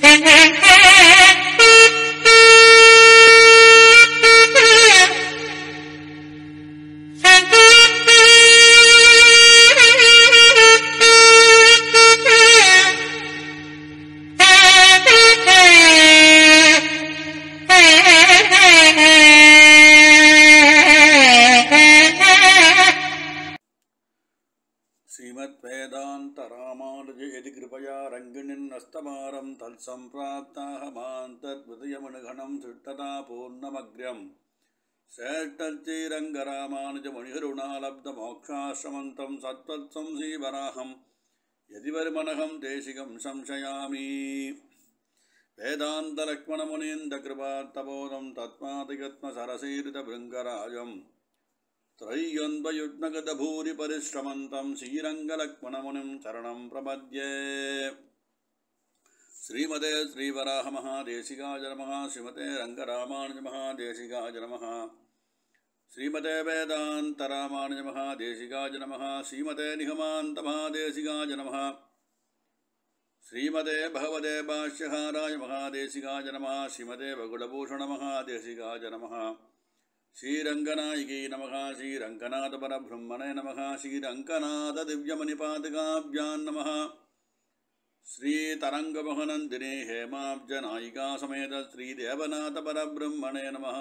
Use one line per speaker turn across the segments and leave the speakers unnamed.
Hey, hey, hey. तत्सम्प्राप्ताहमान्तद्घणं तिष्ठतापूर्णमग्र्यम् श्रेष्ठजीरङ्गरामानिजमुनिरुणालब्धमोक्षाश्रमन्तं सत्वत्संशीवराहम् यदि वर्मनहं देशिकं संशयामि वेदान्तलक्ष्मणमुनीन्द कृपात्तबोधम् तत्मातियत्नसरसीरितभृङ्गराजं त्रयद्वन्द्वयुज्ञगतभूरिपरिश्रमन्तं श्रीरङ्गलक्ष्मणमुनिं शरणं प्रपद्ये श्रीमते महादेशिगा जनम श्रीमते महादेशिगा जनम श्रीमते महादेशिगा जनम श्रीमते महादेशिगा जनम श्रीमते भगवते महादेशिगा जनम श्रीमते नम श्रीरंगनाथ नमः श्रीरङ्गनाथपरब्रह्मणे नमः श्रीरङ्गनाथदिव्यमणिपादकाव्यान् नमः श्रीतरङ्गमहनन्दिने हेमाब्जनायिकासमेत श्रीदेवनाथपरब्रह्मणे नमः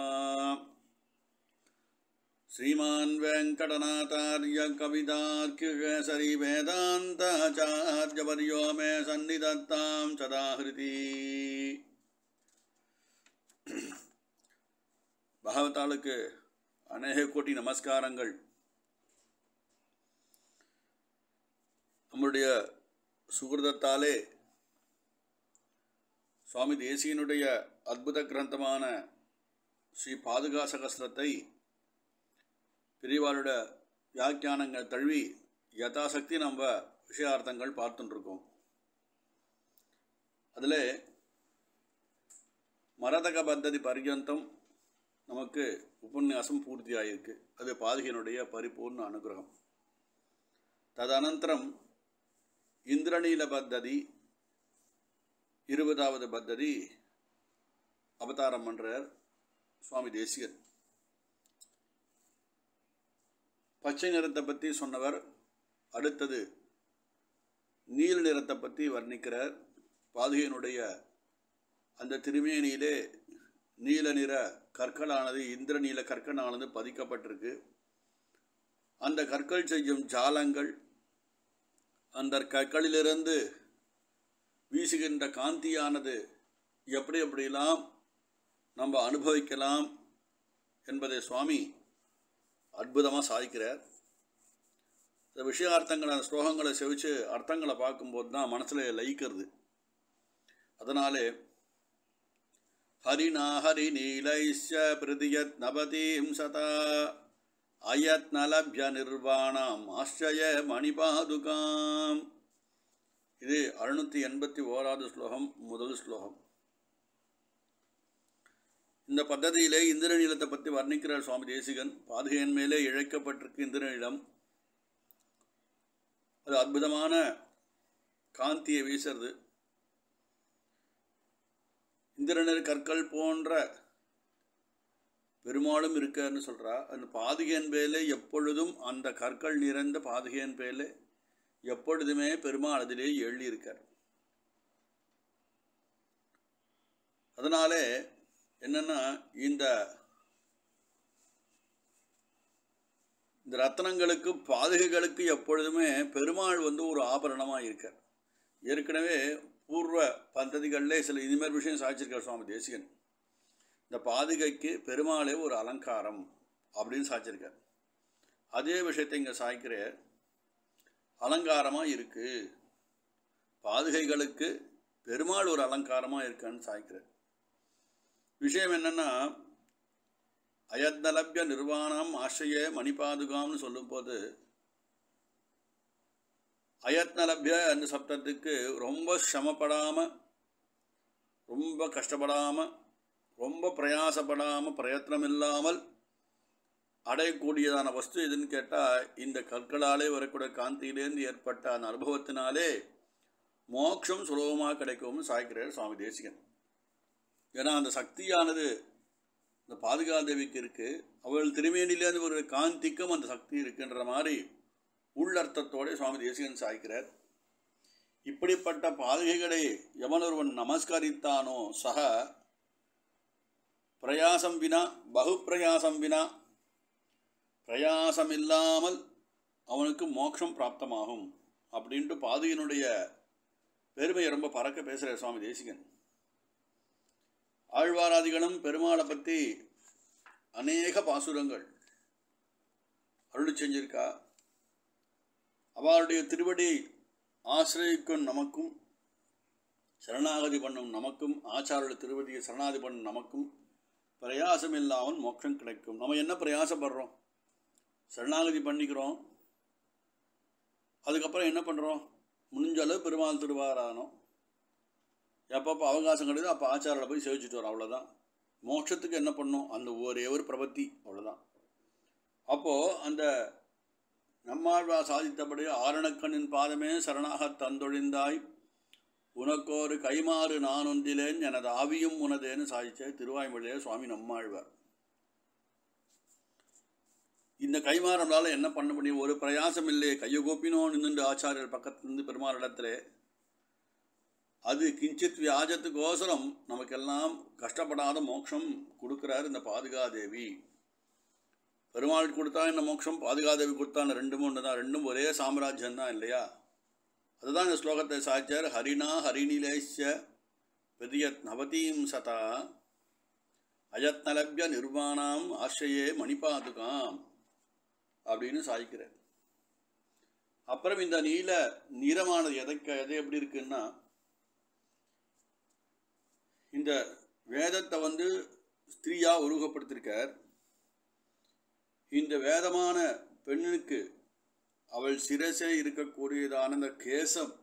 श्रीमान् वेङ्कटनाथार्यकविदार्क्यकेसरी वेदान्ताचार्यवर्यो मे सन्निधत्तां सदा हृति பகவத்தாளுக்கு அநேக கோட்டி நமஸ்காரங்கள் நம்முடைய சுகிருதத்தாலே சுவாமி தேசியனுடைய அற்புத கிரந்தமான ஸ்ரீ பாதுகா சகஸ்திரத்தை பிரிவாளுட வியாக்கியானங்கள் தழுவி யதாசக்தி நம்ம விஷயார்த்தங்கள் பார்த்துட்டுருக்கோம் அதில் மரதக பந்ததி பர்யந்தம் நமக்கு உபன்யாசம் பூர்த்தியாயிருக்கு அது பாதுகையினுடைய பரிபூர்ண அனுகிரகம் ததனந்தரம் இந்திரநீல பத்ததி இருபதாவது பத்ததி அவதாரம் பண்ணுறார் சுவாமி தேசியர் பச்சை நிறத்தை பற்றி சொன்னவர் அடுத்தது நீல நிறத்தை பற்றி வர்ணிக்கிறார் பாதுகையினுடைய அந்த திருமேனியிலே நீல நிற கற்களானது இந்திர நீல கற்களானது பதிக்கப்பட்டிருக்கு அந்த கற்கள் செய்யும் ஜாலங்கள் அந்த கற்களிலிருந்து வீசுகின்ற காந்தியானது எப்படி எப்படிலாம் நம்ம அனுபவிக்கலாம் என்பதை சுவாமி அற்புதமாக சாதிக்கிறார் இந்த அர்த்தங்களை அந்த ஸ்லோகங்களை செவிச்சு அர்த்தங்களை பார்க்கும்போது தான் மனசில் லயிக்கிறது அதனாலே ஹரிணா ஹரி நீலைஷ பிரதியத் நபதீம் சதா அயத்னலபிய நிர்வாணம் ஆச்சய மணிபாதுகாம் இது அறுநூத்தி எண்பத்தி ஓராவது ஸ்லோகம் முதல் ஸ்லோகம் இந்த பத்ததியிலே இந்திரநீளத்தை பற்றி வர்ணிக்கிறார் சுவாமி தேசிகன் பாதுகையின் மேலே இழைக்கப்பட்டிருக்கு இந்திரநீளம் அது அற்புதமான காந்தியை வீசுறது இந்திரனர் கற்கள் போன்ற பெருமாளும் இருக்கார்னு சொல்கிறா அந்த பாதுகையன் பேலே எப்பொழுதும் அந்த கற்கள் நிறைந்த பாதுகையன் பேலே எப்பொழுதுமே பெருமாள் அதிலே எழுதியிருக்கார் அதனாலே என்னென்னா இந்த இந்த ரத்னங்களுக்கு பாதுகைகளுக்கு எப்பொழுதுமே பெருமாள் வந்து ஒரு ஆபரணமாக இருக்கார் ஏற்கனவே பூர்வ பந்ததிகளில் சில இனிமேல் விஷயம் சாதிச்சிருக்கார் சுவாமி தேசிகன் இந்த பாதுகைக்கு பெருமாளே ஒரு அலங்காரம் அப்படின்னு சாய்ச்சிருக்கார் அதே விஷயத்தை இங்கே சாய்க்கிற அலங்காரமாக இருக்குது பாதுகைகளுக்கு பெருமாள் ஒரு அலங்காரமாக இருக்கான்னு சாய்க்கிறார் விஷயம் என்னென்னா அயத்தலப்ய நிர்வாணம் மணி பாதுகாம்னு சொல்லும்போது அயத்னலப்ய அந்த சப்தத்துக்கு ரொம்ப சிரமப்படாமல் ரொம்ப கஷ்டப்படாமல் ரொம்ப பிரயாசப்படாமல் பிரயத்தனம் இல்லாமல் அடையக்கூடியதான வஸ்து எதுன்னு கேட்டால் இந்த கற்களாலே வரக்கூடிய காந்தியிலேருந்து ஏற்பட்ட அந்த அனுபவத்தினாலே மோட்சம் சுலபமாக கிடைக்கும்னு சாய்க்கிறார் சுவாமி தேசிகன் ஏன்னா அந்த சக்தியானது இந்த பாதுகாதேவிக்கு இருக்குது அவள் திருமேனிலேருந்து ஒரு காந்திக்கும் அந்த சக்தி இருக்குன்ற மாதிரி உள்ளர்த்தத்தோடு சுவாமி தேசிகன் சாய்க்கிறார் இப்படிப்பட்ட பாதுகைகளை எவன் ஒருவன் நமஸ்கரித்தானோ சக பிரயாசம் வினா பகுப்பிரயாசம் வினா பிரயாசமில்லாமல் அவனுக்கு மோட்சம் பிராப்தமாகும் அப்படின்ட்டு பாதையினுடைய பெருமையை ரொம்ப பறக்க பேசுகிற சுவாமி தேசிகன் ஆழ்வாராதிகளும் பெருமாளை பற்றி அநேக பாசுரங்கள் அருள் செஞ்சிருக்கா அவளுடைய திருவடி ஆசிரியக்கும் நமக்கும் சரணாகதி பண்ணும் நமக்கும் ஆச்சாரிய திருவடியை சரணாதி பண்ணும் நமக்கும் பிரயாசம் இல்லாமல் மோட்சம் கிடைக்கும் நம்ம என்ன பிரயாசப்படுறோம் சரணாகதி பண்ணிக்கிறோம் அதுக்கப்புறம் என்ன பண்ணுறோம் முடிஞ்ச அளவு பெருமாள் திருவாரானோம் எப்பப்போ அவகாசம் கிடையாது அப்போ ஆச்சாரில் போய் சேவிச்சுட்டு வரோம் அவ்வளோதான் மோட்சத்துக்கு என்ன பண்ணும் அந்த ஒரே ஒரு பிரபத்தி அவ்வளோதான் அப்போது அந்த நம்மாழ்வா சாதித்தபடி ஆரணக்கண்ணின் பாதமே சரணாக தந்தொழிந்தாய் உனக்கோரு கைமாறு நான் ஒன்றிலேன் எனது ஆவியும் உனதேன்னு சாதிச்ச திருவாய்மொழியே சுவாமி நம்மாழ்வார் இந்த கைமாறம்னால என்ன பண்ண முடியும் ஒரு பிரயாசம் இல்லை கையகோப்பினோ நின்று ஆச்சாரியர் பக்கத்திலிருந்து பெருமாறிடத்திலே அது கிஞ்சித் வியாஜத்துக்கோசரம் நமக்கெல்லாம் கஷ்டப்படாத மோட்சம் கொடுக்குறாரு இந்த பாதுகாதேவி பெருமாள் கொடுத்தா என்ன மோட்சம் பாதுகாதேவி கொடுத்தா ரெண்டும் ஒன்று தான் ரெண்டும் ஒரே சாம்ராஜ்யம் தான் இல்லையா அதுதான் இந்த ஸ்லோகத்தை சாய்ச்சார் ஹரிணா ஹரிநிலேஷ பெரிய நவதீம் சதா அயத்னலபிய நிர்வாணாம் ஆசிரியே மணிபாதுகாம் அப்படின்னு சாய்க்கிறார் அப்புறம் இந்த நீல நீரமானது எதைக்க எதை எப்படி இருக்குன்னா இந்த வேதத்தை வந்து ஸ்திரீயாக உருவகப்படுத்திருக்கார் இந்த வேதமான பெண்ணுக்கு அவள் சிரசே இருக்கக்கூடியதான அந்த கேசம்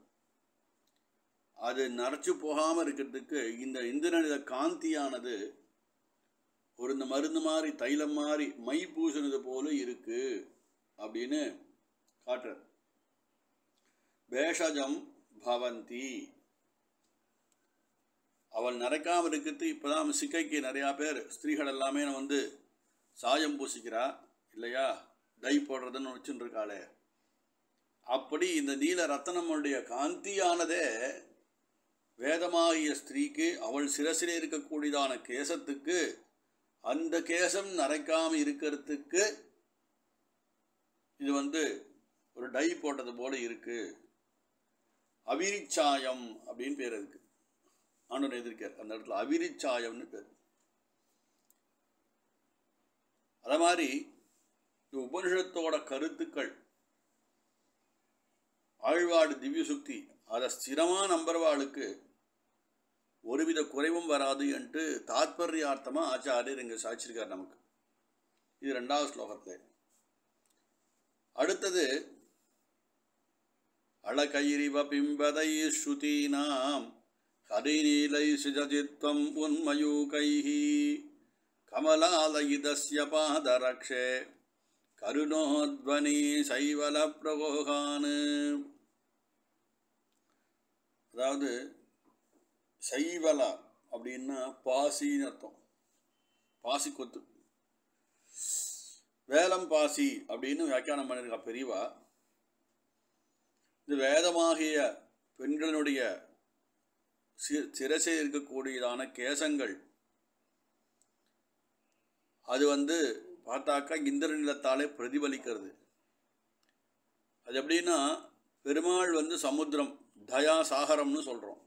அது நரைச்சு போகாமல் இருக்கிறதுக்கு இந்த இந்திரனித காந்தியானது ஒரு இந்த மருந்து மாதிரி தைலம் மாதிரி மை பூசினது போல இருக்கு அப்படின்னு காட்டுற பேஷஜம் பவந்தி அவள் நரைக்காமல் இருக்கிறது இப்போதான் சிக்கைக்கு நிறையா பேர் ஸ்திரீகள் எல்லாமே வந்து சாயம் பூசிக்கிறா இல்லையா டை போடுறதுன்னு வச்சுன்னு இருக்காளே அப்படி இந்த நீல ரத்தனமுடைய காந்தியானதே வேதமாகிய ஸ்திரீக்கு அவள் சிரசில் இருக்கக்கூடியதான கேசத்துக்கு அந்த கேசம் நரைக்காமல் இருக்கிறதுக்கு இது வந்து ஒரு டை போட்டது போல இருக்கு அவிரிச்சாயம் அப்படின்னு பேர் இருக்கு ஆண்டவன் எதிர்க்கார் அந்த இடத்துல அவிரிச்சாயம்னு பேர் அதை மாதிரி இந்த உபனிஷத்தோட கருத்துக்கள் ஆழ்வாடு திவ்ய சுக்தி அதை ஸ்திரமாக நம்புறவாளுக்கு ஒருவித குறைவும் வராது என்று தாத்பரியார்த்தமாக ஆச்சாரியர் இங்கே சாய்ச்சிருக்கார் நமக்கு இது ரெண்டாவது ஸ்லோகத்தில் அடுத்தது அழகைரிவ பிம்பதை ஸ்ருதீனாம் ஹரிநீலை சிஜஜித்வம் உன்மயூகைஹி கமலாலயிதஸ்ய பாதரக்ஷே கருணோத்வனி சைவல பிரகோகான் அதாவது சைவலா அப்படின்னா பாசின்னு அர்த்தம் பாசி கொத்து வேலம் பாசி அப்படின்னு வியாக்கியானம் பண்ணியிருக்கா பெரியவா இது வேதமாகிய பெண்களினுடைய சி சிரசை இருக்கக்கூடியதான கேசங்கள் அது வந்து பார்த்தாக்கா இந்திர நிலத்தாலே பிரதிபலிக்கிறது அது எப்படின்னா பெருமாள் வந்து சமுத்திரம் தயா சாகரம்னு சொல்கிறோம்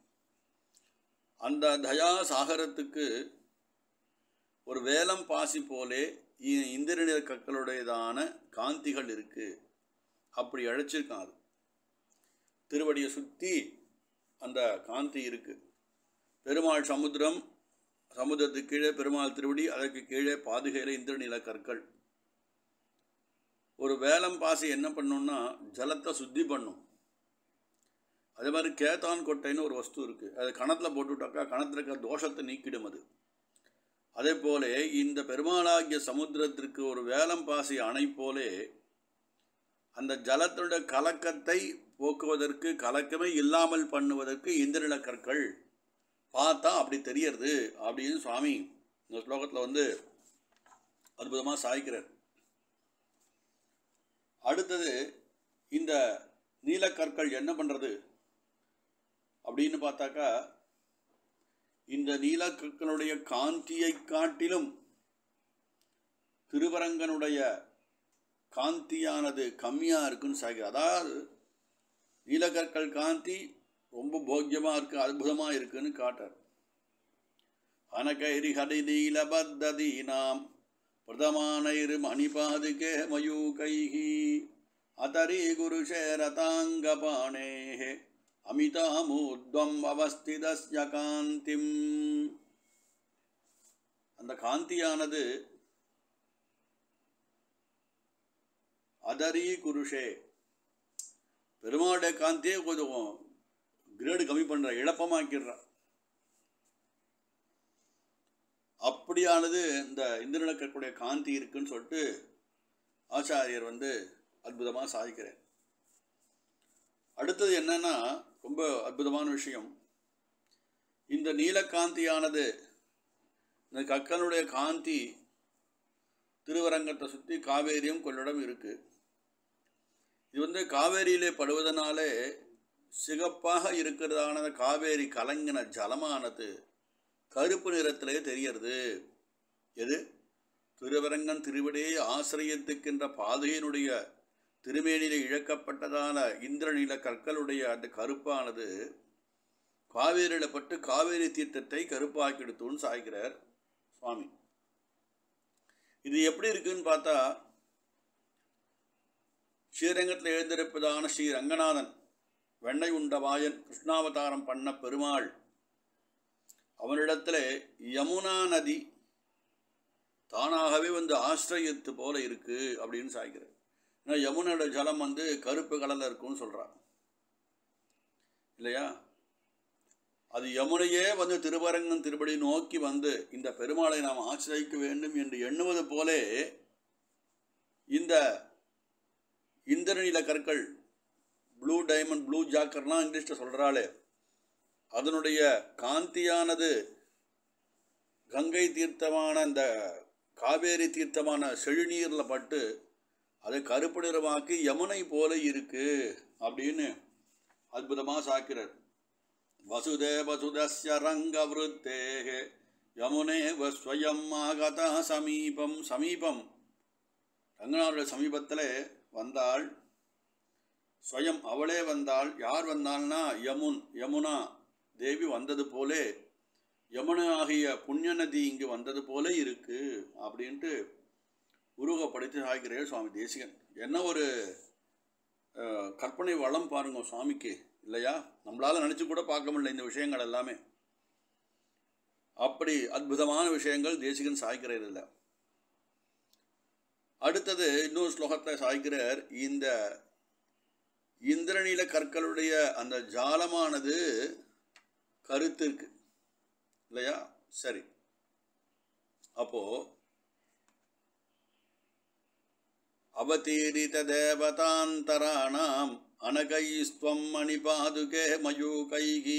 அந்த தயா சாகரத்துக்கு ஒரு வேலம் பாசி போலே இந்திரநீர் கற்களுடையதான காந்திகள் இருக்குது அப்படி அழைச்சிருக்கான் அது திருவடியை சுற்றி அந்த காந்தி இருக்குது பெருமாள் சமுத்திரம் சமுத்திரத்துக்கு கீழே பெருமாள் திருவடி அதற்கு கீழே பாதுகையில் இந்திரநில கற்கள் ஒரு வேலம் பாசி என்ன பண்ணுன்னா ஜலத்தை சுத்தி பண்ணும் அதே மாதிரி கேத்தான் கொட்டைன்னு ஒரு வஸ்து இருக்குது அது கணத்தில் போட்டுவிட்டாக்கா கணத்தில் இருக்கிற தோஷத்தை நீக்கிடும் அது அதே போல இந்த பெருமாளாகிய சமுத்திரத்திற்கு ஒரு வேலம் பாசி அணை போலே அந்த ஜலத்தோட கலக்கத்தை போக்குவதற்கு கலக்கமே இல்லாமல் பண்ணுவதற்கு இந்திரநில கற்கள் பார்த்தா அப்படி தெரியறது அப்படின்னு சுவாமி இந்த ஸ்லோகத்தில் வந்து அற்புதமாக சாய்க்கிறார் அடுத்தது இந்த நீலக்கற்கள் என்ன பண்ணுறது அப்படின்னு பார்த்தாக்கா இந்த நீலக்கற்களுடைய காந்தியை காட்டிலும் திருவரங்கனுடைய காந்தியானது கம்மியாக இருக்குன்னு சாகிற அதாவது நீலக்கற்கள் காந்தி ரொம்ப போக்கியமாக இருக்குது அற்புதமாக இருக்குன்னு காட்டார் அனகைரி ஹரி பத்ததி நாம் கே மயூ மயூகைஹி அதரி குருஷேரதாங்கபாணேஹே அமிதாமூர்வம் அவஸ்திதஸ்ய காந்திம் அந்த காந்தியானது அதரி குருஷே பெருமாளுடைய காந்தியே கொஞ்சம் கிரேடு கம்மி பண்ணுற இழப்பமாக்கிடுற அப்படியானது இந்த இந்திரன் காந்தி இருக்குன்னு சொல்லிட்டு ஆச்சாரியர் வந்து அற்புதமாக சாதிக்கிறேன் அடுத்தது என்னன்னா ரொம்ப அற்புதமான விஷயம் இந்த நீலக்காந்தியானது இந்த கக்கனுடைய காந்தி திருவரங்கத்தை சுற்றி காவேரியும் கொள்ளிடம் இருக்குது இது வந்து காவேரியிலே படுவதனாலே சிகப்பாக இருக்கிறதான காவேரி கலங்கின ஜலமானது கருப்பு நிறத்திலே தெரியறது எது திருவரங்கன் திருவிடையை ஆசிரியத்துக்கின்ற பாதையினுடைய திருமேனிலே இழக்கப்பட்டதான இந்திரநில கற்களுடைய அந்த கருப்பானது காவேரியில் பட்டு காவேரி தீர்த்தத்தை கருப்பாக்கிடுத்துன்னு சாய்க்கிறார் சுவாமி இது எப்படி இருக்குன்னு பார்த்தா ஸ்ரீரங்கத்தில் எழுந்திருப்பதான ஸ்ரீ ரங்கநாதன் வெண்ணை வாயன் கிருஷ்ணாவதாரம் பண்ண பெருமாள் அவனிடத்தில் யமுனா நதி தானாகவே வந்து ஆசிரியத்து போல இருக்குது அப்படின்னு சாய்கிறார் ஏன்னா யமுனோட ஜலம் வந்து கருப்பு கலரில் இருக்கும்னு சொல்கிறான் இல்லையா அது யமுனையே வந்து திருவரங்கம் திருப்படி நோக்கி வந்து இந்த பெருமாளை நாம் ஆசிரியக்க வேண்டும் என்று எண்ணுவது போலே இந்த இந்திரநில கற்கள் ப்ளூ டைமண்ட் ப்ளூ ஜாக்கர்லாம் இங்கிலீஷில் சொல்கிறாளே அதனுடைய காந்தியானது கங்கை தீர்த்தமான அந்த காவேரி தீர்த்தமான செழுநீரில் பட்டு அது கருப்பு நிறமாக்கி யமுனை போல இருக்கு அப்படின்னு அற்புதமாக சாக்கிறார் வசுதஸ்ய ரங்க விருத்தேகே யமுனே வஸ்வயம் ஆகதா சமீபம் சமீபம் ரங்கநாதருடைய சமீபத்தில் வந்தாள் ஸ்வயம் அவளே வந்தாள் யார் வந்தாள்னா யமுன் யமுனா தேவி வந்தது போலே யமுனாகிய ஆகிய புண்ணிய நதி இங்கு வந்தது போல இருக்கு அப்படின்ட்டு உருவகப்படுத்தி சாய்க்கிறார் சுவாமி தேசிகன் என்ன ஒரு கற்பனை வளம் பாருங்க சுவாமிக்கு இல்லையா நம்மளால் நினச்சி கூட பார்க்க முடியல இந்த விஷயங்கள் எல்லாமே அப்படி அற்புதமான விஷயங்கள் தேசிகன் சாய்க்கிறார் இல்லை அடுத்தது இன்னொரு ஸ்லோகத்தை சாய்க்கிறார் இந்த இந்திரநீல கற்களுடைய அந்த ஜாலமானது கருத்து இருக்கு இல்லையா சரி அப்போது அவதீரிதேவதாந்தராணாம் அனகைஸ்துவம் மணிபாதுகே மயூகைகி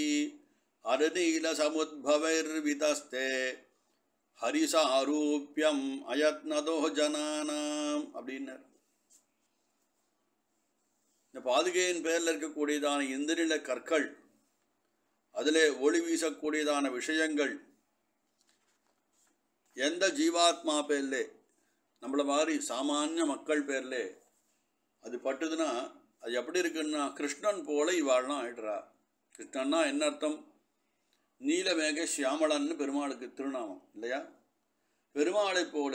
அருநீலசமுத்பவைர்விதஸ்தே ஹரிசாரூபியம் அயத்னதோ ஜனானாம் அப்படின்னார் இந்த பாதுகையின் பேரில் இருக்கக்கூடியதான இந்திரில கற்கள் அதிலே ஒளி வீசக்கூடியதான விஷயங்கள் எந்த ஜீவாத்மா பேரிலே நம்மளை மாதிரி சாமானிய மக்கள் பேரில் அது பட்டுதுன்னா அது எப்படி இருக்குன்னா கிருஷ்ணன் போல இவாள்லாம் ஆயிடுறா கிருஷ்ணன்னா என்ன அர்த்தம் நீலமேக சியாமளன்னு பெருமாளுக்கு திருநாமம் இல்லையா பெருமாளை போல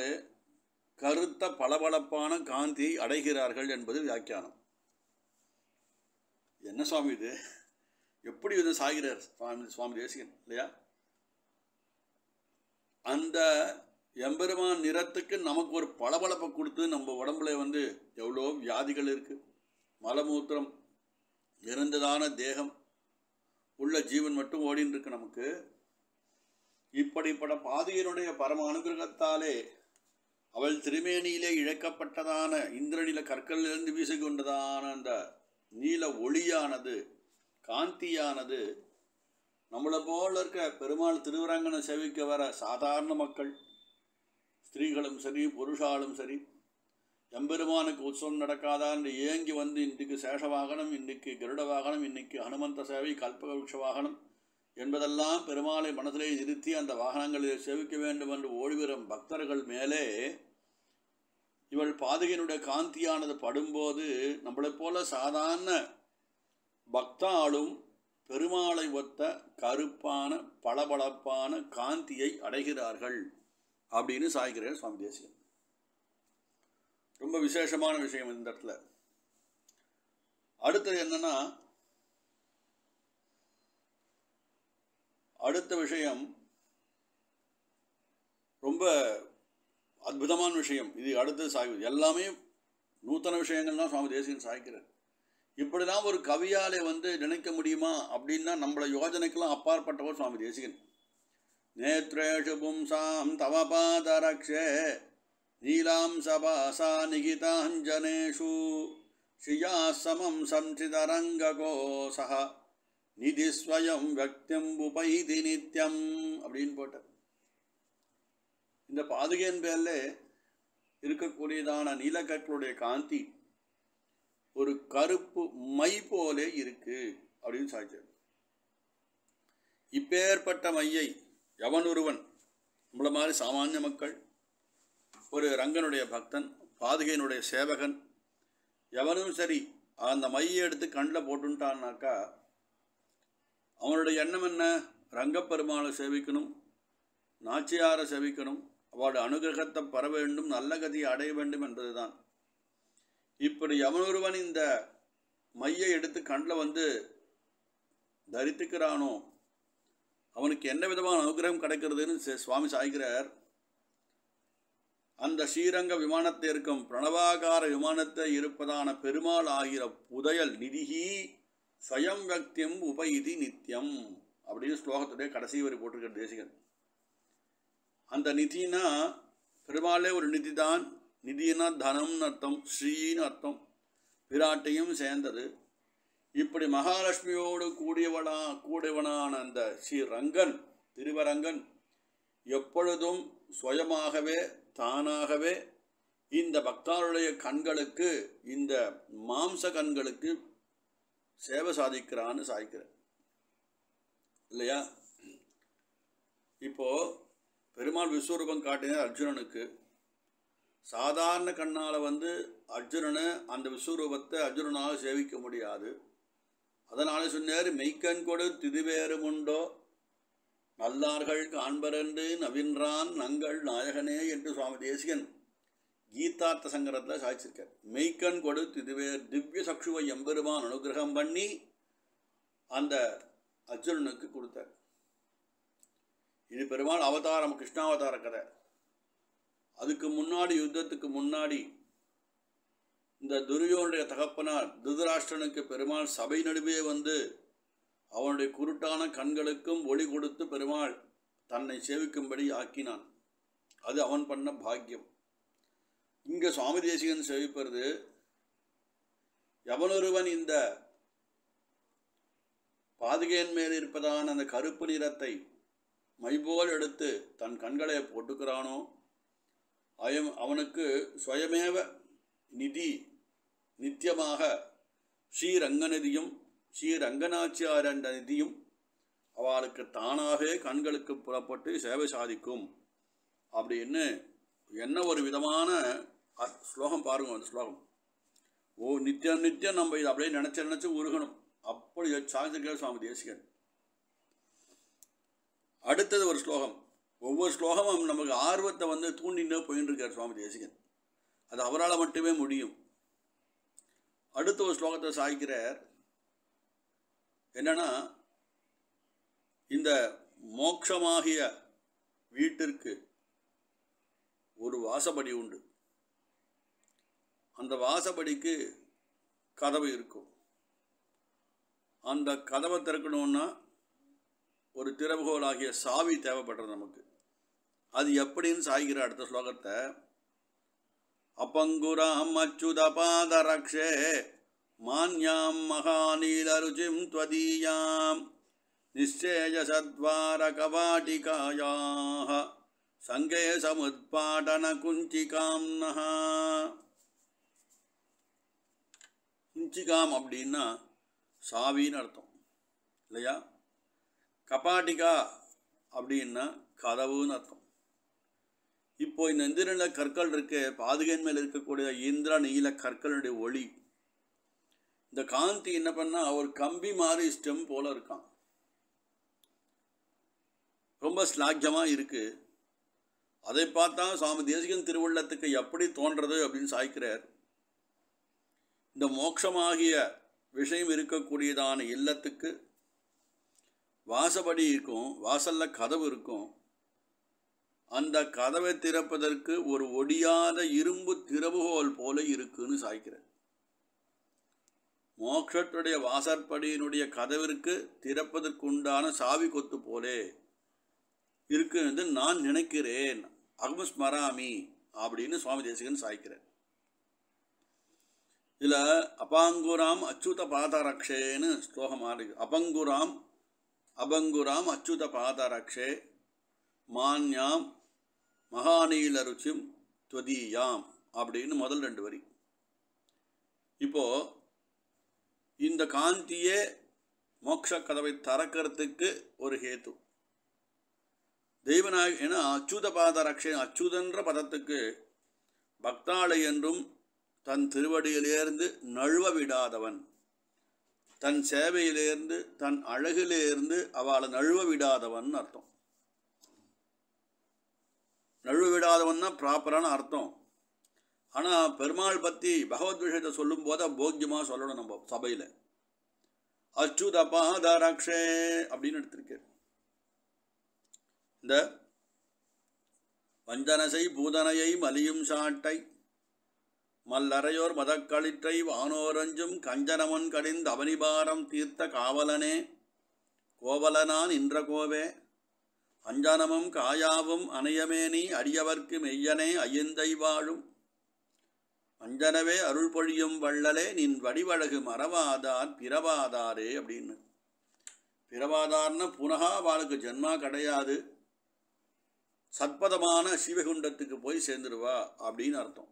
கருத்த பளபளப்பான காந்தியை அடைகிறார்கள் என்பது வியாக்கியானம் என்ன சுவாமி இது எப்படி வந்து சாகிறார் சுவாமி சுவாமி தேசிகன் இல்லையா அந்த எம்பெருமான் நிறத்துக்கு நமக்கு ஒரு பளபளப்பை கொடுத்து நம்ம உடம்புல வந்து எவ்வளோ வியாதிகள் இருக்குது மலமூத்திரம் இருந்ததான தேகம் உள்ள ஜீவன் மட்டும் ஓடின்னு இருக்கு நமக்கு இப்படிப்பட்ட பாதியனுடைய பரம அனுகிரகத்தாலே அவள் திருமேனியிலே இழக்கப்பட்டதான இந்திரனில கற்களிலிருந்து வீசிக்கொண்டதான அந்த நீல ஒளியானது காந்தியானது நம்மளை போல இருக்க பெருமாள் திருவரங்கனை சேவிக்க வர சாதாரண மக்கள் ஸ்திரீகளும் சரி புருஷாலும் சரி எம்பெருமானுக்கு உற்சவம் நடக்காதா என்று ஏங்கி வந்து இன்றைக்கு சேஷ வாகனம் இன்றைக்கு கருட வாகனம் இன்றைக்கு ஹனுமந்த சேவை கல்பக வாகனம் என்பதெல்லாம் பெருமாளை மனதிலே நிறுத்தி அந்த வாகனங்களில் சேவிக்க வேண்டும் என்று ஓடிவரும் பக்தர்கள் மேலே இவள் பாதகையினுடைய காந்தியானது படும்போது நம்மளைப் போல சாதாரண பக்தாலும் பெருமாளை ஒத்த கருப்பான பளபளப்பான காந்தியை அடைகிறார்கள் அப்படின்னு சாய்கிறார் சுவாமி தேசியம் ரொம்ப விசேஷமான விஷயம் இந்த இடத்துல அடுத்தது என்னன்னா அடுத்த விஷயம் ரொம்ப அற்புதமான விஷயம் இது அடுத்தது சாய்வு எல்லாமே நூத்தன விஷயங்கள்லாம் சுவாமி தேசிகன் சாய்க்கிறார் இப்படிதான் ஒரு கவியாலே வந்து நினைக்க முடியுமா அப்படின்னா நம்மளை யோஜனைக்கெல்லாம் அப்பாற்பட்டவர் சுவாமி தேசிகன் नेत्रेषु पुंसां तव पादरक्षे नीलां सपासा निहिताञ्जनेषु श्रियाः समं संसितरङ्गकोसः நிதிஸ்வயம் வக்தம் உபைதி நித்யம் அப்படின்னு போட்டார் இந்த பாதுகையின் பேரில் இருக்கக்கூடியதான நீலக்கற்களுடைய காந்தி ஒரு கருப்பு மை போலே இருக்கு அப்படின்னு சாய்ச்சார் இப்பேற்பட்ட மையை எவன் ஒருவன் நம்மளை மாதிரி சாமானிய மக்கள் ஒரு ரங்கனுடைய பக்தன் பாதுகையினுடைய சேவகன் எவனும் சரி அந்த மையை எடுத்து கண்ணில் போட்டுட்டான்னாக்கா அவனுடைய எண்ணம் என்ன ரங்கப்பெருமாளை சேவிக்கணும் நாச்சியாரை சேவிக்கணும் அவளுடைய அனுகிரகத்தை பெற வேண்டும் நல்ல கதியை அடைய வேண்டும் என்பதுதான் இப்படி எவனொருவன் இந்த மையை எடுத்து கண்ணில் வந்து தரித்துக்கிறானோ அவனுக்கு என்ன விதமான அனுகிரகம் கிடைக்கிறதுன்னு சுவாமி சாய்கிறார் அந்த ஸ்ரீரங்க விமானத்தை இருக்கும் பிரணவாகார விமானத்தை இருப்பதான பெருமாள் ஆகிற புதையல் நிதிகி சுயம் வக்தியம் உபயிதி நித்தியம் அப்படின்னு ஸ்லோகத்துடைய கடைசி வரி போட்டிருக்கிற தேசிகன் அந்த நிதினா பெருமாளே ஒரு நிதி தான் நிதினா தனம்னு அர்த்தம் ஸ்ரீன்னு அர்த்தம் விராட்டையும் சேர்ந்தது இப்படி மகாலட்சுமியோடு கூடியவனா கூடியவனான அந்த ஸ்ரீரங்கன் திருவரங்கன் எப்பொழுதும் சுயமாகவே தானாகவே இந்த பக்தாருடைய கண்களுக்கு இந்த மாம்ச கண்களுக்கு சேவை சாதிக்கிறான்னு சாதிக்கிறேன் இல்லையா இப்போது பெருமாள் விஸ்வரூபம் காட்டினார் அர்ஜுனனுக்கு சாதாரண கண்ணால் வந்து அர்ஜுனனை அந்த விஸ்வரூபத்தை அர்ஜுனனால் சேவிக்க முடியாது அதனால சொன்னார் மெய்க்கண் கொடு திதுவேறும் உண்டோ நல்லார்கள் காண்பரென்று நவின்றான் நங்கள் நாயகனே என்று சுவாமி தேசிகன் கீதார்த்த சங்கரத்தில் சாதிச்சிருக்கார் மெய்க்கண் கொடு திதிவேர் திவ்ய சக்ஷுவை எம்பெருமான் அனுகிரகம் பண்ணி அந்த அர்ஜுனனுக்கு கொடுத்தார் இது பெருமாள் அவதாரம் கிருஷ்ணாவதார கதை அதுக்கு முன்னாடி யுத்தத்துக்கு முன்னாடி இந்த துரியோனுடைய தகப்பனார் திருதராஷ்டனுக்கு பெருமாள் சபை நடுவே வந்து அவனுடைய குருட்டான கண்களுக்கும் ஒளி கொடுத்து பெருமாள் தன்னை சேவிக்கும்படி ஆக்கினான் அது அவன் பண்ண பாக்கியம் இங்கே சுவாமி தேசிகன் சேவிப்பது எவனொருவன் இந்த பாதுகையின் மேல் இருப்பதான அந்த கருப்பு நிறத்தை மைபோல் எடுத்து தன் கண்களை போட்டுக்கிறானோ அவனுக்கு சுயமேவ நிதி நித்தியமாக ஸ்ரீரங்கநிதியும் ஸ்ரீரங்கநாச்சியாரண்ட நிதியும் அவளுக்கு தானாகவே கண்களுக்கு புறப்பட்டு சேவை சாதிக்கும் அப்படின்னு என்ன ஒரு விதமான ஸ்லோகம் பாருங்க அந்த ஸ்லோகம் ஓ நித்தியம் நித்தியம் நம்ம இதை அப்படியே நினச்சி நினச்சி உருகணும் அப்படி சாதிச்சிருக்கார் சுவாமி தேசிகன் அடுத்தது ஒரு ஸ்லோகம் ஒவ்வொரு ஸ்லோகமும் நமக்கு ஆர்வத்தை வந்து தூண்டின்னு போயின்னு இருக்கார் சுவாமி தேசிகன் அது அவரால் மட்டுமே முடியும் அடுத்த ஒரு ஸ்லோகத்தை சாய்க்கிறார் என்னன்னா இந்த மோட்சமாகிய வீட்டிற்கு ஒரு வாசப்படி உண்டு அந்த வாசப்படிக்கு கதவு இருக்கும் அந்த கதவை திறக்கணும்னா ஒரு திறவுகோலாகிய சாவி தேவைப்படுறது நமக்கு அது எப்படின்னு சாய்கிற அடுத்த ஸ்லோகத்தை अपङ्गुरमच्युदपादरक्षे मान्यां महानीलरुचिं त्वदीयां निश्चेयसद्वारकपाटिकायाः सङ्केशमुत्पाटनकुञ्चिकां नः कुञ्चिकाम् अपि सावीनर्थं इ कपाटिका अपि कदवूनर्थं இப்போ இந்த இந்திரன கற்கள் இருக்கு பாதுகையின் மேல் இருக்கக்கூடிய இந்திரா நீல கற்களுடைய ஒளி இந்த காந்தி என்ன பண்ணா அவர் கம்பி மாதிரி ஸ்டெம் போல இருக்கான் ரொம்ப ஸ்லாக்கியமாக இருக்கு அதை பார்த்தா சுவாமி தேசிகன் திருவள்ளத்துக்கு எப்படி தோன்றது அப்படின்னு சாய்க்கிறார் இந்த மோட்சமாகிய விஷயம் இருக்கக்கூடியதான இல்லத்துக்கு வாசபடி இருக்கும் வாசலில் கதவு இருக்கும் அந்த கதவை திறப்பதற்கு ஒரு ஒடியாத இரும்பு திறவுகோல் போல இருக்குன்னு சாய்க்கிறார் மோட்சத்துடைய வாசற்படியினுடைய கதவிற்கு திறப்பதற்குண்டான சாவி கொத்து போலே இருக்கு என்று நான் நினைக்கிறேன் அகமஸ்மராமி அப்படின்னு சுவாமி தேசிகன் சாய்க்கிறார் இதில் அபாங்குராம் அச்சுத பாதரக்ஷேன்னு ஸ்லோகம் ஆடு அபங்குராம் அபங்குராம் அச்சுத பாதரக்ஷே மான்யாம் மகானீல ருச்சிம் துவதீயாம் அப்படின்னு முதல் ரெண்டு வரி இப்போது இந்த காந்தியே மோட்ச கதவை திறக்கிறதுக்கு ஒரு ஹேத்து தெய்வநாயக ஏன்னா அச்சுத பாத ரக்ஷன் அச்சுதன்ற பதத்துக்கு பக்தாளை என்றும் தன் திருவடியிலேருந்து நழுவ விடாதவன் தன் சேவையிலேருந்து தன் அழகிலேருந்து அவளை நழுவ விடாதவன் அர்த்தம் நழுவிடாதவன் தான் ப்ராப்பரான அர்த்தம் ஆனால் பெருமாள் பற்றி பகவத் விஷயத்தை சொல்லும் போக்கியமாக சொல்லணும் நம்ம சபையில் அச்சுத பாதாராட்சே அப்படின்னு எடுத்திருக்கேன் இந்த வஞ்சனசை பூதனையை மலியும் சாட்டை மல்லறையோர் மதக்களிற்றை வானோரஞ்சும் கஞ்சனமன் கடிந்த அவனிபாரம் தீர்த்த காவலனே கோவலனான் இன்ற கோவே அஞ்சனமும் காயாவும் அணையமேனி அடியவர்க்கு மெய்யனே அயந்தை வாழும் அஞ்சனவே அருள் பொழியும் வள்ளலே நின் வடிவழகு மறவாதார் பிறவாதாரே அப்படின்னு பிறவாதார்னு புனகா வாளுக்கு ஜென்மா கிடையாது சத்பதமான சிவகுண்டத்துக்கு போய் சேர்ந்துருவா அப்படின்னு அர்த்தம்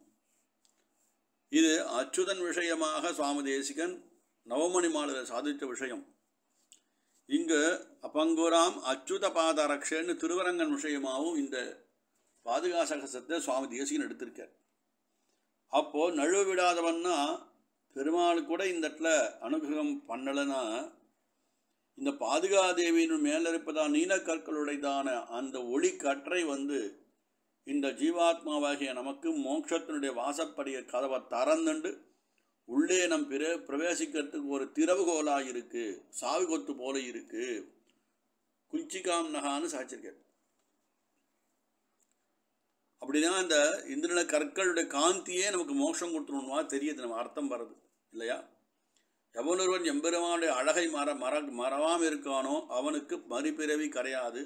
இது அச்சுதன் விஷயமாக சுவாமி தேசிகன் நவமணி மாளிகை சாதித்த விஷயம் இங்கு அப்பங்குராம் அச்சுத பாதரக்ஷன்னு திருவரங்கன் விஷயமாகவும் இந்த பாதுகாசகசத்தை சுவாமி தேசிகன் எடுத்திருக்கார் அப்போது நழுவ விடாதவன்னா பெருமாள் கூட இந்த இடத்துல அனுகிரகம் பண்ணலைன்னா இந்த பாதுகாதேவியின் மேலே இருப்பதான் நீலக்கற்களுடையதான அந்த ஒளி கற்றை வந்து இந்த ஜீவாத்மாவாகிய நமக்கு மோட்சத்தினுடைய வாசப்படிய கதவை தரந்துண்டு உள்ளே நம் பிற பிரவேசிக்கிறதுக்கு ஒரு திறவுகோலாக இருக்குது சாவி கொத்து போல இருக்குது குஞ்சிகாம் நகான்னு சாய்ச்சிருக்கார் அப்படிதான் அந்த இந்திரன கற்களுடைய காந்தியே நமக்கு மோஷம் கொடுத்துருணுமா தெரியுது நம்ம அர்த்தம் வர்றது இல்லையா எவனொருவன் எம்பெருமானுடைய அழகை மற மற மறவாமல் இருக்கானோ அவனுக்கு மறுபிறவி கரையாது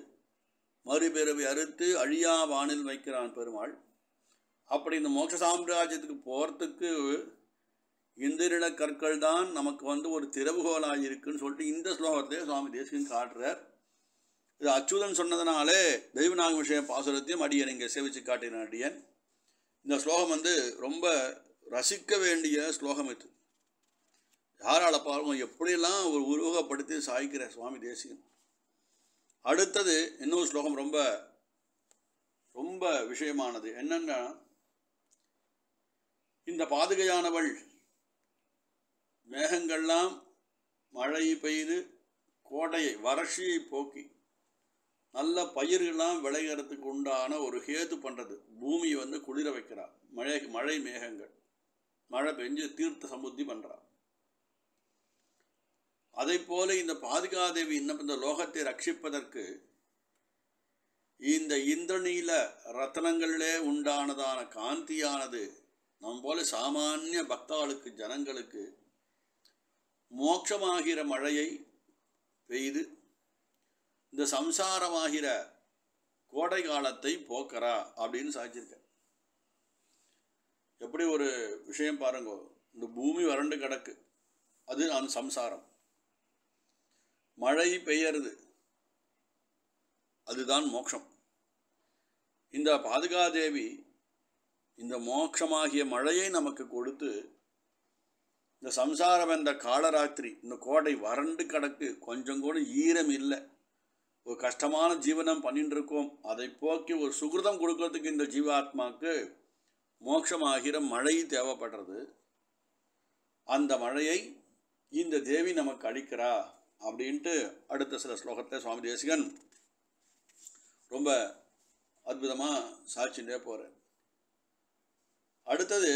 மறுபிறவி அறுத்து அழியா வானில் வைக்கிறான் பெருமாள் அப்படி இந்த மோட்ச சாம்ராஜ்யத்துக்கு போகிறதுக்கு இந்திரிட கற்கள் தான் நமக்கு வந்து ஒரு திறவுகோலாக இருக்குன்னு சொல்லிட்டு இந்த ஸ்லோகத்தையும் சுவாமி தேசிகன் காட்டுறார் இது அச்சுதன் சொன்னதுனாலே தெய்வநாக விஷயம் பாசுரத்தையும் அடியன் இங்கே சேவித்து காட்டின அடியன் இந்த ஸ்லோகம் வந்து ரொம்ப ரசிக்க வேண்டிய ஸ்லோகம் இது யாரால பாருங்க எப்படியெல்லாம் ஒரு உருவகப்படுத்தி சாய்க்கிற சுவாமி தேசிகன் அடுத்தது இன்னொரு ஸ்லோகம் ரொம்ப ரொம்ப விஷயமானது என்னென்னா இந்த பாதுகையானவள் மேகங்கள்லாம் மழை பெய்து கோடையை வறட்சியை போக்கி நல்ல பயிர்கள்லாம் விளைகிறதுக்கு உண்டான ஒரு ஹேது பண்ணுறது பூமியை வந்து குளிர வைக்கிறார் மழை மழை மேகங்கள் மழை பெஞ்சு தீர்த்த சமுத்தி பண்ணுறார் அதை போல இந்த பாதுகாதேவி இன்னும் இந்த லோகத்தை ரட்சிப்பதற்கு இந்த இந்திரநீல ரத்தனங்களிலே உண்டானதான காந்தியானது நம்ம போல சாமானிய பக்தாளுக்கு ஜனங்களுக்கு மோட்சமாகிற மழையை பெய்து இந்த சம்சாரமாகிற கோடை காலத்தை போக்கறா அப்படின்னு சாய்ச்சிருக்க எப்படி ஒரு விஷயம் பாருங்க இந்த பூமி வறண்டு கிடக்கு அது நான் சம்சாரம் மழை பெய்யறது அதுதான் மோட்சம் இந்த பாதுகாதேவி இந்த மோட்சமாகிய மழையை நமக்கு கொடுத்து இந்த சம்சாரம் என்ற காலராத்திரி இந்த கோடை வறண்டு கிடக்கு கொஞ்சம் கூட ஈரம் இல்லை ஒரு கஷ்டமான ஜீவனம் பண்ணிட்டு இருக்கோம் அதை போக்கி ஒரு சுகிருதம் கொடுக்கறதுக்கு இந்த ஜீவாத்மாவுக்கு மோட்சமாகிற மழை தேவைப்படுறது அந்த மழையை இந்த தேவி நமக்கு அளிக்கிறா அப்படின்ட்டு அடுத்த சில ஸ்லோகத்தை சுவாமி தேசிகன் ரொம்ப அற்புதமாக சாட்சின்றே போகிறேன் அடுத்தது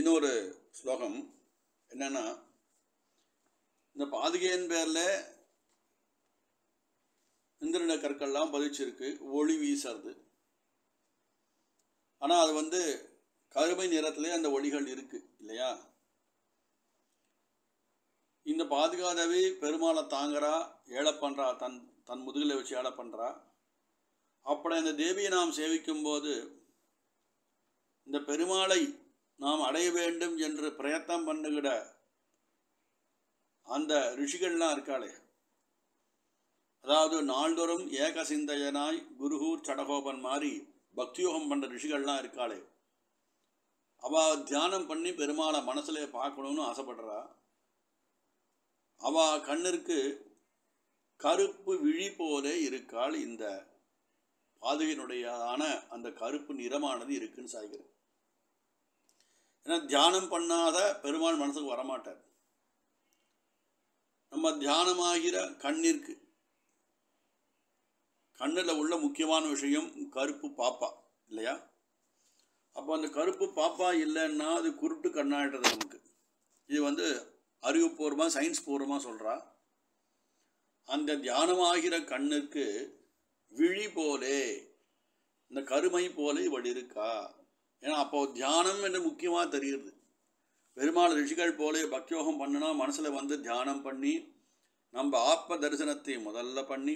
இன்னொரு ஸ்லோகம் என்னென்னா இந்த பாதுகையின் பேரில் இந்திரன கற்கள்லாம் பதிச்சிருக்கு ஒளி வீசுறது ஆனால் அது வந்து கருமை நிறத்திலே அந்த ஒளிகள் இருக்கு இல்லையா இந்த பாதுகாதவி பெருமாளை தாங்குறா ஏழை பண்ணுறா தன் தன் முதுகில் வச்சு ஏழை பண்ணுறா அப்படி இந்த தேவியை நாம் சேவிக்கும்போது இந்த பெருமாளை நாம் அடைய வேண்டும் என்று பிரயத்தனம் பண்ணுகிற அந்த ரிஷிகள்லாம் இருக்காளே அதாவது நாள்தோறும் ஏக சிந்தையனாய் குருஹூர் சடகோபன் மாதிரி பக்தியோகம் பண்ணுற ரிஷிகள்லாம் இருக்காளே அவ தியானம் பண்ணி பெருமாளை மனசில் பார்க்கணும்னு ஆசைப்படுறா அவ கண்ணிற்கு கருப்பு விழி போல இருக்காள் இந்த பாதுகையினுடையதான அந்த கருப்பு நிறமானது இருக்குன்னு சாய்கிறது ஏன்னா தியானம் பண்ணாத பெருமாள் மனசுக்கு வரமாட்டார் நம்ம தியானமாகிற கண்ணிற்கு கண்ணில் உள்ள முக்கியமான விஷயம் கருப்பு பாப்பா இல்லையா அப்போ அந்த கருப்பு பாப்பா இல்லைன்னா அது குருட்டு கண்ணாடுறது நமக்கு இது வந்து அறிவுபூர்வமாக சயின்ஸ் பூர்வமாக சொல்கிறா அந்த தியானமாகிற கண்ணுக்கு விழி போலே இந்த கருமை போலே இருக்கா ஏன்னா அப்போது தியானம் என்று முக்கியமாக தெரியுது பெருமாள் ரிஷிகள் போலே பக்யோகம் பண்ணினா மனசில் வந்து தியானம் பண்ணி நம்ம ஆத்ம தரிசனத்தை முதல்ல பண்ணி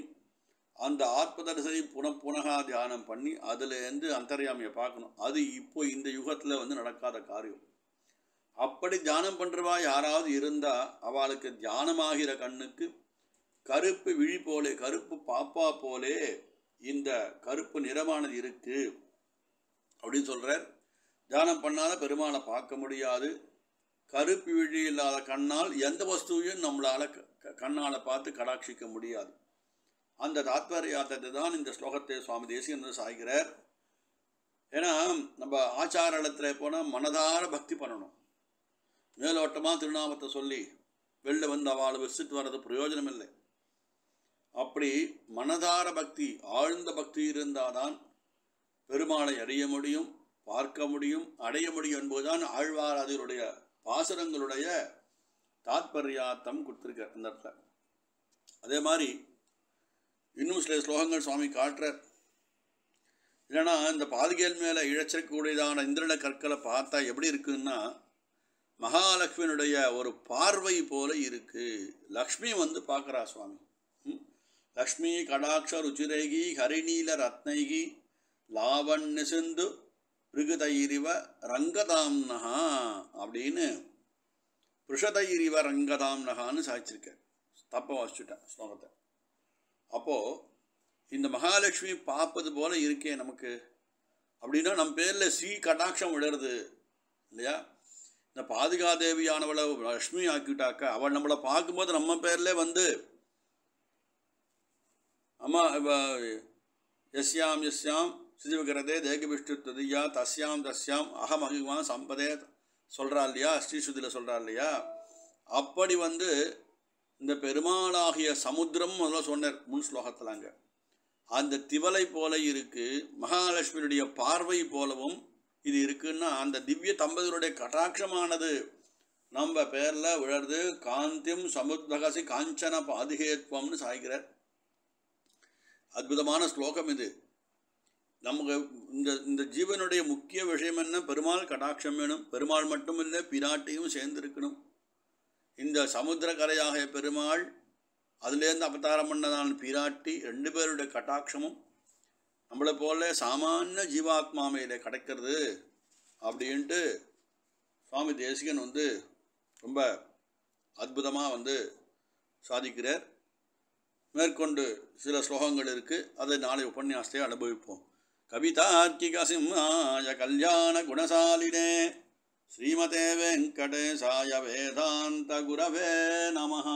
அந்த ஆத்ம தரிசனை புன புனகா தியானம் பண்ணி அதுலேருந்து அந்தர்யாமியை பார்க்கணும் அது இப்போ இந்த யுகத்தில் வந்து நடக்காத காரியம் அப்படி தியானம் பண்ணுறவா யாராவது இருந்தால் அவளுக்கு தியானமாகிற கண்ணுக்கு கருப்பு விழி போலே கருப்பு பாப்பா போலே இந்த கருப்பு நிறமானது இருக்குது அப்படின்னு சொல்கிறார் தியானம் பண்ணாத பெருமாளை பார்க்க முடியாது கருப்பு விழி இல்லாத கண்ணால் எந்த வஸ்துவையும் நம்மளால் கண்ணால் பார்த்து கடாட்சிக்க முடியாது அந்த தாத்பரியாத்தத்தை தான் இந்த ஸ்லோகத்தை சுவாமி தேசிகன் சாய்கிறார் ஏன்னா நம்ம ஆச்சார இடத்துல போனால் மனதார பக்தி பண்ணணும் மேலோட்டமாக திருநாமத்தை சொல்லி வெளில வந்து அவளை விசிட்டு வர்றது பிரயோஜனம் இல்லை அப்படி மனதார பக்தி ஆழ்ந்த பக்தி இருந்தால் தான் பெருமாளை அறிய முடியும் பார்க்க முடியும் அடைய முடியும் என்பதுதான் ஆழ்வார் அதனுடைய பாசுரங்களுடைய தாத்பரியார்த்தம் கொடுத்துருக்க அந்த இடத்துல அதே மாதிரி இன்னும் சில ஸ்லோகங்கள் சுவாமி காட்டுற இல்லைன்னா இந்த பாதுகேல் மேலே இழைச்சிருக்கக்கூடியதான இந்திரன கற்களை பார்த்தா எப்படி இருக்குன்னா மகாலட்சுமியினுடைய ஒரு பார்வை போல இருக்குது லக்ஷ்மி வந்து பார்க்குறா சுவாமி லக்ஷ்மி கடாட்ச ருச்சிரேகி ஹரிநீல ரத்னகி லாவண் நிசிந்து பிருகுதைரிவ ரங்கதாம்னஹா அப்படின்னு பிருஷதைரிவ ரங்கதாம்னகான்னு சாய்ச்சிருக்க தப்ப வாசிச்சுட்டேன் ஸ்லோகத்தை அப்போது இந்த மகாலட்சுமி பார்ப்பது போல இருக்கே நமக்கு அப்படின்னா நம்ம பேரில் ஸ்ரீ கடாட்சம் விழுறது இல்லையா இந்த பாதுகா தேவியானவளை லக்ஷ்மி ஆக்கிட்டாக்க அவள் நம்மளை பார்க்கும்போது நம்ம பேரில் வந்து அம்மா எஸ்யாம் எஸ்யாம் ஸ்ரீவிகரதே தேகபிஷ்டு துதியா தஸ்யாம் தஸ்யாம் அகம் அகிவான் சம்பதே சொல்கிறா இல்லையா ஸ்ரீசுதியில் சொல்கிறா இல்லையா அப்படி வந்து இந்த பெருமாளாகிய சமுத்திரம் முதல்ல சொன்னார் முன் ஸ்லோகத்தில் அங்கே அந்த திவலை போல இருக்கு மகாலட்சுமியுடைய பார்வை போலவும் இது இருக்குன்னா அந்த திவ்ய தம்பதிகளுடைய கட்டாட்சமானது நம்ம பேரில் விழருது காந்திம் சமுத்ரகசி காஞ்சன பாதுகேத்வம்னு சாய்கிறார் அற்புதமான ஸ்லோகம் இது நமக்கு இந்த இந்த ஜீவனுடைய முக்கிய விஷயம் என்ன பெருமாள் கடாட்சம் வேணும் பெருமாள் மட்டுமில்லை பிராட்டியும் சேர்ந்திருக்கணும் இந்த சமுத்திர சமுத்திரக்கரையாக பெருமாள் அதுலேருந்து அவதாரம் பண்ணதான பிராட்டி ரெண்டு பேருடைய கட்டாட்சமும் நம்மளை போல சாமானிய ஜீவாத்மா மேலே கிடைக்கிறது அப்படின்ட்டு சுவாமி தேசிகன் வந்து ரொம்ப அற்புதமாக வந்து சாதிக்கிறார் மேற்கொண்டு சில ஸ்லோகங்கள் இருக்குது அதை நாளை உபன்யாசத்தை அனுபவிப்போம் कवितार्किकसिंहाय कल्याणगुणशालिने श्रीमते वेङ्कटेशाय वेदान्तगुरवे नमः